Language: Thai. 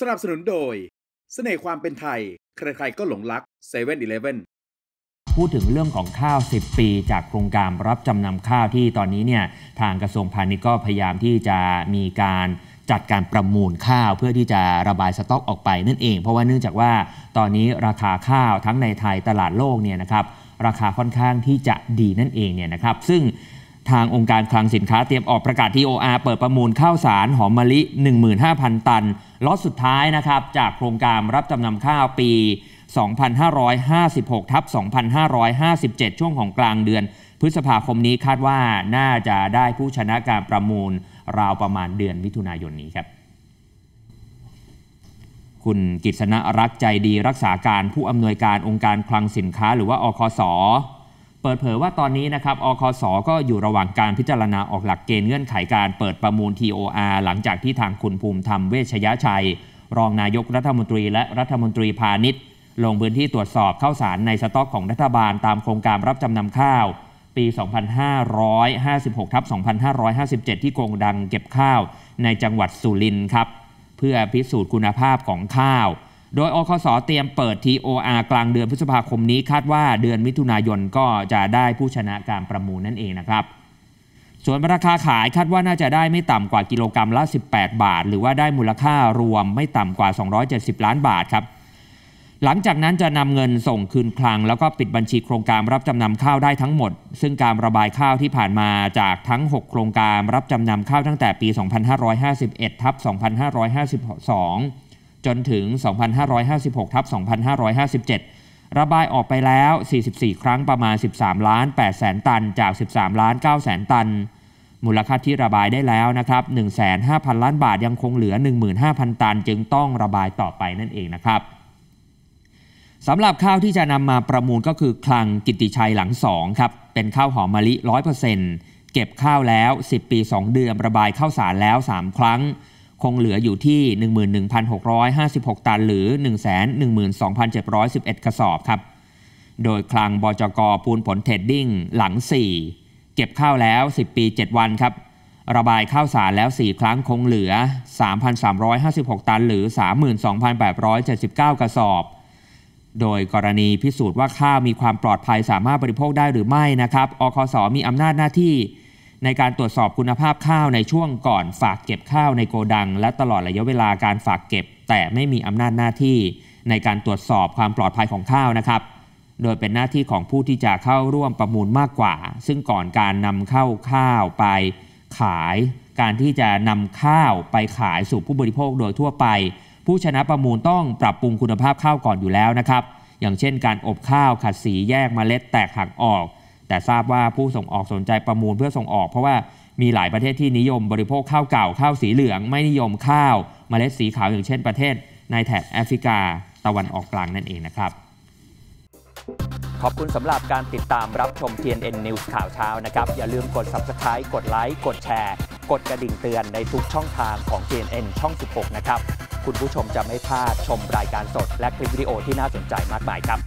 สนับสนุนโดยสเสน่ห์ความเป็นไทย ใครๆก็หลงรักเซเว่นอีเลฟพูดถึงเรื่องของข้าว10ปีจากโครงการรับจำนำข้าวที่ตอนนี้เนี่ยทางกระทรวงพาณิชย์ก็พยายามที่จะมีการจัดการประมูลข้าวเพื่อที่จะระบายสต็อกออกไปนั่นเอง เพราะว่าเนื่องจากว่าตอนนี้ราคาข้าวทั้งในไทยตลาดโลกเนี่ยนะครับราคาค่อนข้างที่จะดีนั่นเองเนี่ยนะครับซึ่งทางองค์การคลังสินค้าเตรียมออกประกาศ TOR เปิดประมูลข้าวสารหอมมะลิ15,000ตันล็อตสุดท้ายนะครับ จากโครงการรับจำนำข้าวปี 2556 ทับ 2557 ช่วงของกลางเดือน พฤษภาคมนี้คาดว่าน่าจะได้ผู้ชนะการประมูลราวประมาณเดือนมิถุนายนนี้ครับ คุณกิษณรักใจดีรักษาการผู้อำนวยการองค์การคลังสินค้าหรือว่าอคสเปิดเผยว่าตอนนี้นะครับอคส ก็อยู่ระหว่างการพิจารณาออกหลักเกณฑ์เงื่อนไขาการเปิดประมูล TOR หลังจากที่ทางคุณภูมิธรรมเวชยชัย รองนายกรัฐมนตรีและรัฐมนตรีพาณิชย์ลงพื้นที่ตรวจสอบข้าวสารในสต็อกของรัฐบาลตามโครงการรับจำนำข้าว ปี 2556 ทับ 2557 ที่โกงดังเก็บข้าวในจังหวัดสุรินทร์ครับเพื่อพิสูจน์คุณภาพของข้าวโดยอคสเตรียมเปิด TOR กลางเดือนพฤษภาคมนี้คาดว่าเดือนมิถุนายนก็จะได้ผู้ชนะการประมูลนั่นเองนะครับ ส่วนราคาขายคาดว่าน่าจะได้ไม่ต่ำกว่ากิโลกรรัมละ 18 บาท หรือว่าได้มูลค่ารวมไม่ต่ำกว่า 270 ล้านบาทครับ หลังจากนั้นจะนำเงินส่งคืนคลัง แล้วก็ปิดบัญชีโครงการรับจำนำข้าวได้ทั้งหมด ซึ่งการระบายข้าวที่ผ่านมาจากทั้ง 6 โครงการ รับจำนำข้าวตั้งแต่ปี 2551ทับ2552จนถึง 2,556 ทับ 2,557 ระบายออกไปแล้ว 44 ครั้งประมาณ 13 ล้าน 8 แสนตัน จาก 13 ล้าน 9 แสนตัน มูลค่าที่ระบายได้แล้วนะครับ 15,000 ล้านบาทยังคงเหลือ 15,000 ตัน จึงต้องระบายต่อไปนั่นเองนะครับ สำหรับข้าวที่จะนำมาประมูลก็คือคลังกิติชัยหลัง 2 ครับ เป็นข้าวหอมมะลิ 100%เก็บข้าวแล้ว 10 ปี 2 เดือน ระบายข้าวสารแล้ว 3 ครั้งคงเหลืออยู่ที่ 11,656 ตันหรือ 112,711 กระสอบครับ โดยคลังบจกปูนผลเทรดดิ้งหลัง 4 เก็บข้าวแล้ว 10 ปี 7 วันครับ ระบายข้าวสารแล้ว 4 ครั้งคงเหลือ 3,356 ตันหรือ 32,879 กระสอบ โดยกรณีพิสูจน์ว่าข้าวมีความปลอดภัยสามารถบริโภคได้หรือไม่นะครับ อคส มีอำนาจหน้าที่ในการตรวจสอบคุณภาพข้าวในช่วงก่อนฝากเก็บข้าวในโกดังและตลอดระยะเวลาการฝากเก็บแต่ไม่มีอำนาจหน้าที่ในการตรวจสอบความปลอดภัยของข้าวนะครับ โดยเป็นหน้าที่ของผู้ที่จะเข้าร่วมประมูลมากกว่าซึ่งก่อนการนำเข้าข้าวไปขายการที่จะนำข้าวไปขายสู่ผู้บริโภคโดยทั่วไปผู้ชนะประมูลต้องปรับปรุงคุณภาพข้าวก่อนอยู่แล้วนะครับอย่างเช่นการอบข้าวขัดสีแยกมเมล็ดแตกหักออกแต่ทราบว่าผู้ส่งออกสนใจประมูลเพื่อส่งออกเพราะว่ามีหลายประเทศที่นิยมบริโภคข้าวเก่าข้าวสีเหลืองไม่นิยมข้าวเมล็ดสีขาวอย่างเช่นประเทศในแถบแอฟริกา ตะวันออกกลางนั่นเองนะครับ ขอบคุณสำหรับการติดตามรับชม TNN News ข่าวเช้านะครับ อย่าลืมกด Subscribe กดไลค์กดแชร์ กดกระดิ่งเตือนในทุกช่องทางของ TNN ช่อง 16 นะครับคุณผู้ชมจะไม่พลาดชมรายการสดและคลิปวิดีโอที่น่าสนใจมากมายครับ